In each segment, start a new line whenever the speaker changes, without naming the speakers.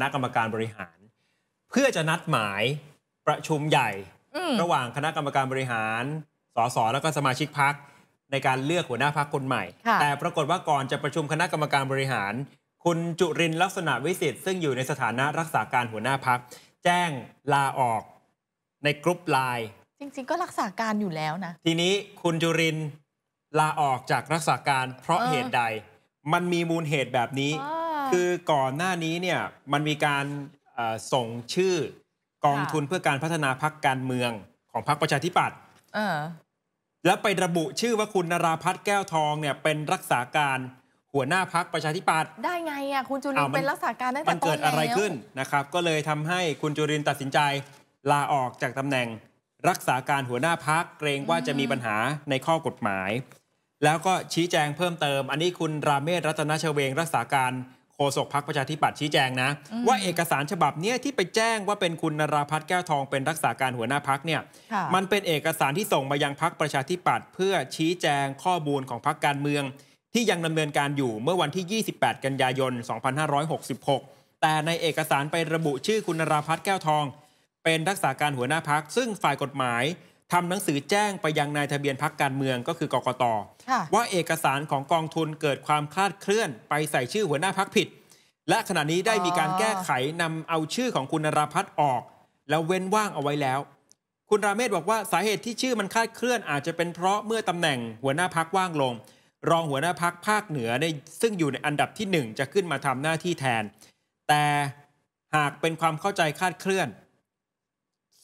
คณะกรรมการบริหาร เพื่อจะนัดหมายประชุมใหญ่ ระหว่างคณะกรรมการบริหาร สส แล้วก็สมาชิกพักในการเลือกหัวหน้าพักคนใหม่ แต่ปรากฏว่าก่อนจะประชุมคณะกรรมการบริหาร คุณจุรินลักษณะวิสิทธิ์ซึ่งอยู่ในสถานะรักษาการหัวหน้าพักแจ้งลาออกในกรุ๊ปไลน์
จริงๆก็รักษาการอยู่แล้วนะ
ทีนี้คุณจุรินลาออกจากรักษาการเพราะเหตุใด มันมีมูลเหตุแบบนี้คือก่อนหน้านี้เนี่ยมันมีการส่งชื่อกองทุนเพื่อการพัฒนาพักการเมืองของพักประชาธิปัตย์แล้วไประบุชื่อว่าคุณนราพัฒน์แก้วทองเนี่ยเป็นรักษาการหัวหน้าพักประชาธิปัตย์
ได้ไงอ่ะคุณจุรินเป็นรักษาการตั้งแต่ต้น้ันเกิดอะไรขึ้น
นะครับก็เลยทำให้คุณจุรินตัดสินใจลาออกจากตำแหน่งรักษาการหัวหน้าพักเกรงว่าจะมีปัญหาในข้อกฎหมาย แล้วก็ชี้แจงเพิ่มเติมอันนี้คุณราเมศรัตนชเวง รักษาการโฆษกพักประชาธิปัตย์ชี้แจงนะ ว่าเอกสารฉบับนี้ที่ไปแจ้งว่าเป็นคุณนราพัฒน์แก้วทอง เป็นรักษาการหัวหน้าพักเนี่ยมันเป็นเอกสารที่ส่งมายังพักประชาธิปัตย์เพื่อชี้แจงข้อบูลของพักการเมือง ที่ยังดำเนินการอยู่เมื่อวันที่ 28 กันยายน 2566 แต่ในเอกสารไประบุชื่อคุณนราพัฒน์แก้วทอง เป็นรักษาการหัวหน้าพักซึ่งฝ่ายกฎหมายทำหนังสือแจ้งไปยังนายทะเบียนพักการเมืองก็คือกกตว่าเอกสารของกองทุนเกิดความคลาดเคลื่อน ไปใส่ชื่อหัวหน้าพักผิดและขณะนี้ได้มีการแก้ไขนำเอาชื่อของคุณนราพัฒน์ออก แล้วเว้นว่างเอาไว้แล้ว คุณราเมศบอกว่าสาเหตุที่ชื่อมันคลาดเคลื่อนอาจจะเป็นเพราะเมื่อตำแหน่งหัวหน้าพักว่างลง รองหัวหน้าพักภาคเหนือในซึ่งอยู่ในอันดับที่1จะขึ้นมาทำหน้าที่แทน แต่หากเป็นความเข้าใจคลาดเคลื่อน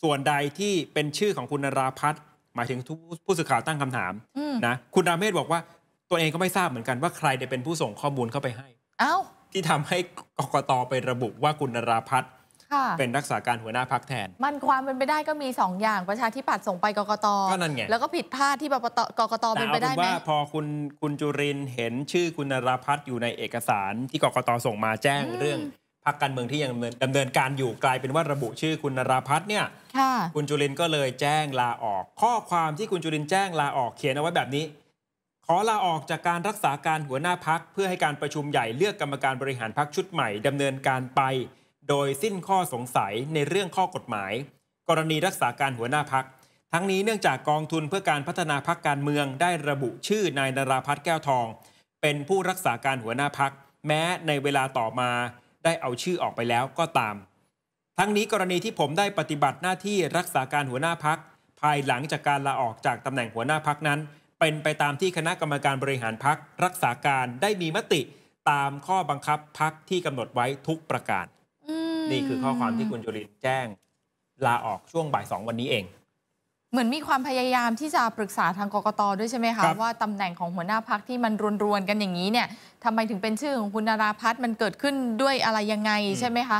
ส่วนใดที่เป็นชื่อของคุณนราพัฒน์หมายถึงผู้สื่อข่าวตั้งคำถามนะคุณราเมศบอกว่าตัวเองก็ไม่ทราบเหมือนกันว่าใครเป็นผู้ส่งข้อมูลเข้าไปให้อ้าที่ทำให้กกตไประบุว่าคุณนราพัฒน์เป็นรักษาการหัวหน้าพักแทน
มันความเป็นไปได้ก็มี 2 อย่างประชาธิปัตย์ส่งไปกกตก็นั่นไงแล้วก็ผิดพลาดที่ปปตกกตเป็นไปได้ไหมว่า
พอคุณคุณจุรินเห็นชื่อคุณนราพัฒน์อยู่ในเอกสารที่กกตส่งมาแจ้งเรื่องพรรคการเมืองที่ยังดำเนินการอยู่กลายเป็นว่าระบุชื่อคุณนราพัฒน์เนี่ยคุณจุลินก็เลยแจ้งลาออก ข้อความที่คุณจุลินแจ้งลาออกเขียนเอาไว้แบบนี้ ขอลาออกจากการรักษาการหัวหน้าพักเพื่อให้การประชุมใหญ่เลือกกรรมการบริหารพักชุดใหม่ ดำเนินการไป โดยสิ้นข้อสงสัยในเรื่องข้อกฎหมาย กรณีรักษาการหัวหน้าพักทั้งนี้เนื่องจากกองทุนเพื่อการพัฒนาพักการเมืองได้ระบุชื่อนายนราพัฒน์แก้วทอง เป็นผู้รักษาการหัวหน้าพักแม้ในเวลาต่อมาได้เอาชื่อออกไปแล้วก็ตาม ทั้งนี้กรณีที่ผมได้ปฏิบัติหน้าที่รักษาการหัวหน้าพัก ภายหลังจากการลาออกจากตำแหน่งหัวหน้าพักนั้น เป็นไปตามที่คณะกรรมการบริหารพัก รักษาการได้มีมติตามข้อบังคับพักที่กำหนดไว้ทุกประการ นี่คือข้อความที่คุณจุรินแจ้ง ลาออกช่วงบ่ายสองวันนี้เอง
เหมือนมีความพยายามที่จะปรึกษาทางกกตด้วยใช่ไหมคะว่าตำแหน่งของหัวหน้าพักที่มันรวนๆกันอย่างนี้เนี่ยทำไมถึงเป็นชื่อของคุณนาราพัฒน์มันเกิดขึ้นด้วยอะไรยังไงใช่ไหมคะ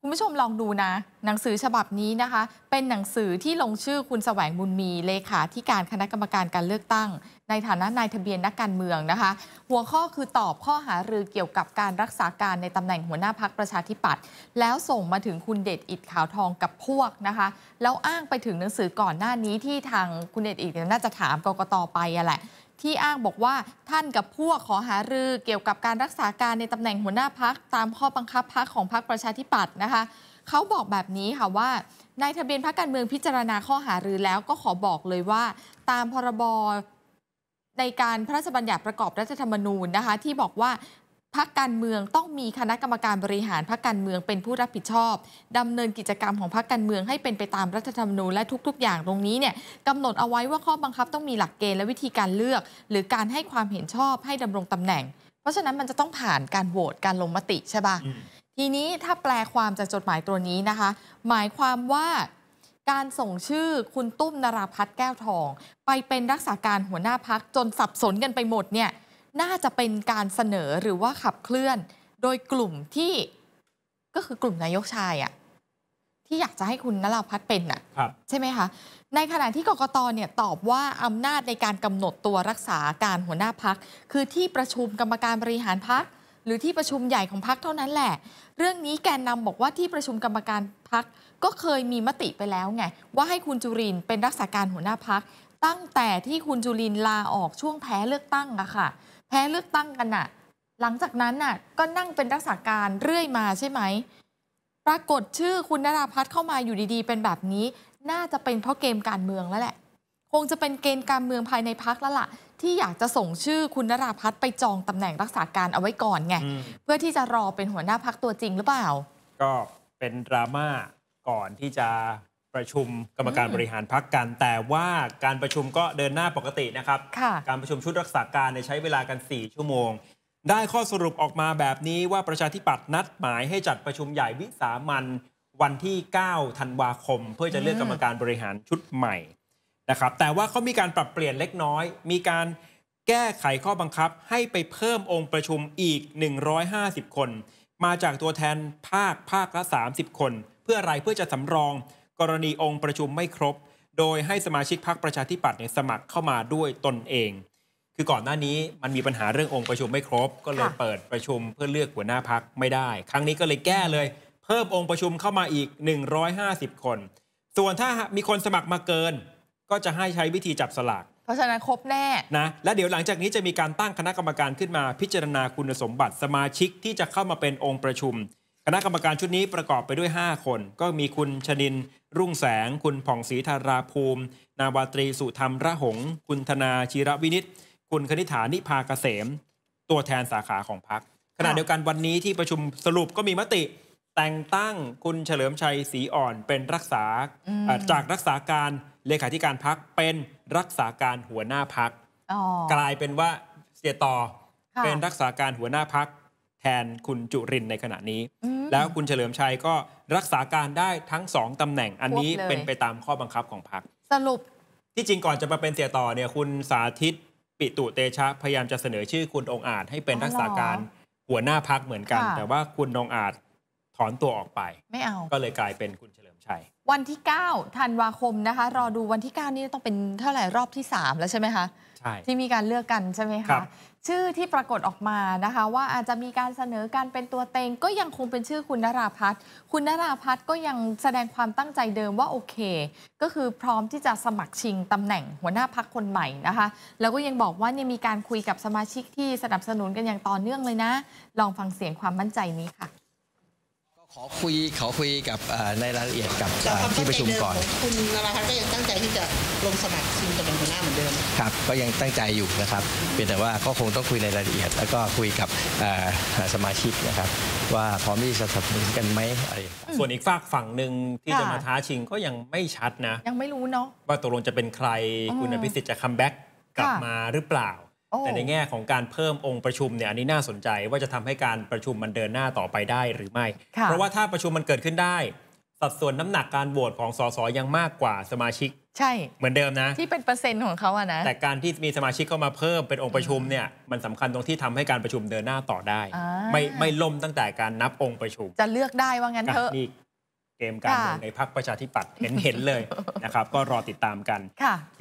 คุณผู้ชมลองดูนะ หนังสือฉบับนี้นะคะ เป็นหนังสือที่ลงชื่อคุณแสวงบุญมีเลขาธิการคณะกรรมการการเลือกตั้งในฐานะนายทะเบียนนักการเมืองนะคะ หัวข้อคือตอบข้อหารือเกี่ยวกับการรักษาการในตำแหน่งหัวหน้าพักประชาธิปัตย์แล้วส่งมาถึงคุณเดชอิดขาวทองกับพวกนะคะแล้วอ้างไปถึงหนังสือก่อนหน้านี้ที่ทางคุณเดชอิดน่าจะถามกกตไปอะแหละที่อ้างบอกว่าท่านกับพวกขอหารือเกี่ยวกับการรักษาการในตำแหน่งหัวหน้าพักตามข้อบังคับพักของพักประชาธิปัตย์นะคะเขาบอกแบบนี้ค่ะว่านายทะเบียนพักการเมืองพิจารณาข้อหารือแล้วก็ขอบอกเลยว่า ตามพรบในการพระราชบัญญัติประกอบรัฐธรรมนูญนะคะ ที่บอกว่าพักการเมืองต้องมีคณะกรรมการบริหารพักการเมืองเป็นผู้รับผิดชอบ ดำเนินกิจกรรมของพักการเมืองให้เป็นไปตามรัฐธรรมนูญ และทุกๆ อย่างตรงนี้เนี่ยกำหนดเอาไว้ว่าข้อบังคับต้องมีหลักเกณฑ์และวิธีการเลือก หรือการให้ความเห็นชอบให้ดำรงตำแหน่ง เพราะฉะนั้นมันจะต้องผ่านการโหวตการลงมติ ใช่ปะ่ะทีนี้ถ้าแปลความจากจดหมายตัวนี้นะคะ หมายความว่าการส่งชื่อคุณตุ้มนราพัฒน์แก้วทองไปเป็นรักษาการหัวหน้าพักจนสับสนกันไปหมดเนี่ยน่าจะเป็นการเสนอหรือว่าขับเคลื่อน โดยกลุ่มที่ก็คือกลุ่มนายกชายอะที่อยากจะให้คุณนราพัฒน์เป็นอะใช่ไหมคะในขณะที่กกตเนี่ยตอบว่าอำนาจในการกำหนดตัวรักษาการหัวหน้าพัก คือที่ประชุมกรรมการบริหารพักรือที่ประชุมใหญ่ของพักเท่านั้นแหละ เรื่องนี้แกนนำบอกว่าที่ประชุมกรรมการพักก็เคยมีมติไปแล้วไงว่าให้คุณจุรินเป็นรักษาการหัวหน้าพักตั้งแต่ที่คุณจุรินลาออกช่วงแพ้เลือกตั้งอะค่ะ แพ้เลือกตั้งกันอะหลังจากนั้นน่ะก็นั่งเป็นรักษาการเรื่อยมาใช่ไหมปรากฏชื่อคุณนราพัฒน์เข้ามาอยู่ดีๆ เป็นแบบนี้ น่าจะเป็นเพราะเกมการเมืองแล้วแหละคงจะเป็นเกณฑ์การเมืองภายในพักแล้วละ่ะที่อยากจะส่งชื่อคุณนราพัฒน์ไปจองตำแหน่งรักษาการเอาไว้ก่อนไงเพื่อที่จะรอเป็นหัวหน้าพักตัวจริงหรือเปล่า
ก็เป็นดราม่าก่อนที่จะประชุมกรรมการบริหารพักกัน แต่ว่าการประชุมก็เดินหน้าปกตินะครับ การประชุมชุดรักษาการใช้เวลากัน4ชั่วโมง ได้ข้อสรุปออกมาแบบนี้ว่าประชาธิปัตย์นัดหมายให้จัดประชุมใหญ่วิสามันวันที่9ธันวาคม เพื่อจะเลือกกรรมการบริหารชุดใหม่นะครับ แต่ว่าเขามีการปรับเปลี่ยนเล็กน้อย มีการแก้ไขข้อบังคับให้ไปเพิ่มองค์ประชุมอีก 150 คน มาจากตัวแทนภาคภาคละ 30 คน เพื่ออะไรเพื่อจะสำรอง กรณีองค์ประชุมไม่ครบ โดยให้สมาชิกพรรคประชาธิปัตย์เนี่ยสมัครเข้ามาด้วยตนเอง คือก่อนหน้านี้มันมีปัญหาเรื่ององค์ประชุมไม่ครบ ก็เลยเปิดประชุมเพื่อเลือกหัวหน้าพักไม่ได้ ครั้งนี้ก็เลยแก้เลย เพิ่มองค์ประชุมเข้ามาอีก 150 คน ส่วนถ้ามีคนสมัครมาเกินก็จะให้ใช้วิธีจับสลาก
เพราะฉะนั้นครบแน่
นะและเดี๋ยวหลังจากนี้จะมีการตั้งคณะกรรมการขึ้นมาพิจารณาคุณสมบัติ สมาชิกที่จะเข้ามาเป็นองค์ประชุม คณะกรรมการชุดนี้ประกอบไปด้วย 5 คน ก็มีคุณชนินรุ่งแสง คุณผ่องศรีธาราภูมิ นาวาตรีสุธรรมระหง คุณธนาชีระวินิตคุณคณิฐานิพากเกษม ตัวแทนสาขาของพรรคขณะเดียวกันวันนี้ที่ประชุมสรุปก็มีมติแต่งตั้งคุณเฉลิมชัยสีอ่อนเป็นรักษาจากรักษาการเลขาธิการพักเป็นรักษาการหัวหน้าพัก กลายเป็นว่าเสียต่อเป็นรักษาการหัวหน้าพัก แทนคุณจุรินในขณะนี้ แล้วคุณเฉลิมชัยก็รักษาการได้ทั้งสองตำแหน่งอันนี้เป็นไปตามข้อบังคับของพักสรุป ที่จริงก่อนจะมาเป็นเสียต่อเนี่ยคุณสาธิต ปิตุเตชะพยายามจะเสนอชื่อคุณองอาจให้เป็นรักษาการหัวหน้าพักเหมือนกัน แต่ว่าคุณองอาจถอนตัวออกไปไม่เอาก็เลยกลายเป็นคุณเฉลิมชัย
วันที่9ธันวาคมนะคะรอดูวันที่9นี่ต้องเป็นเท่าไหร่รอบที่ 3 แล้วใช่ไหมคะใช่ที่มีการเลือกกันใช่ไหมคะชื่อที่ปรากฏออกมานะคะว่าอาจจะมีการเสนอการเป็นตัวเต็งก็ยังคงเป็นชื่อคุณนราพัฒน์คุณนราพัฒน์ก็ยังแสดงความตั้งใจเดิมว่าโอเค ก็คือพร้อมที่จะสมัครชิงตำแหน่งหัวหน้าพักคนใหม่นะคะ แล้วก็ยังบอกว่าเนี่ยมีการคุยกับสมาชิกที่สนับสนุนกันอย่างต่อเนื่องเลยนะ ลองฟังเสียงความมั่นใจนี้ค่ะ
ขอคุยขอคุยกับในรายละเอียดกับที่ประชุมก่อนคุณนราพัฒน์ก็ยังตั้งใจที่จะลงสมัครชิงตำแหน่งหัวหน้าเหมือนเดิมครับก็ยังตั้งใจอยู่นะครับเพียงแต่ว่าก็คงต้องคุยในรายละเอียด แล้วก็คุยกับสมาชิกนะครับว่าพร้อมที่จะสนับสนุนกันไหมอะไรส่วนอีกฝากฝั่งหนึ่งที่จะมาท้าชิงก็ยังไม่ชัดนะยังไม่รู้เนาะว่าตกลงจะเป็นใครคุณอภิสิทธิ์จะคัมแบ็กกลับมาหรือเปล่าแต่ในแง่ของการเพิ่มองค์ประชุมเนี่ยอันนี้น่าสนใจว่าจะทำให้การประชุมมันเดินหน้าต่อไปได้หรือไม่ เพราะว่าถ้าประชุมมันเกิดขึ้นได้ สัดส่วนน้ำหนักการโหวตของสสยังมากกว่าสมาชิก ใช่เหมือนเดิมนะ ที
่เป็นเปอร์เซ็นต์ของเขาอะนะแต่
การที่มีสมาชิกเข้ามาเพิ่มเป็นองค์ประชุมเนี่ย มันสำคัญตรงที่ทำให้การประชุมเดินหน้าต่อได้ ไม่ไม่ล่มตั้งแต่การนับองค์ประชุม จะ
เลือกได้ว่างั้นเถอะน
ี่เกมการเมืองในพรรคประชาธิปัตย์เห็นเห็นเลยนะครับ ก็รอติดตามกัน
ค่ะ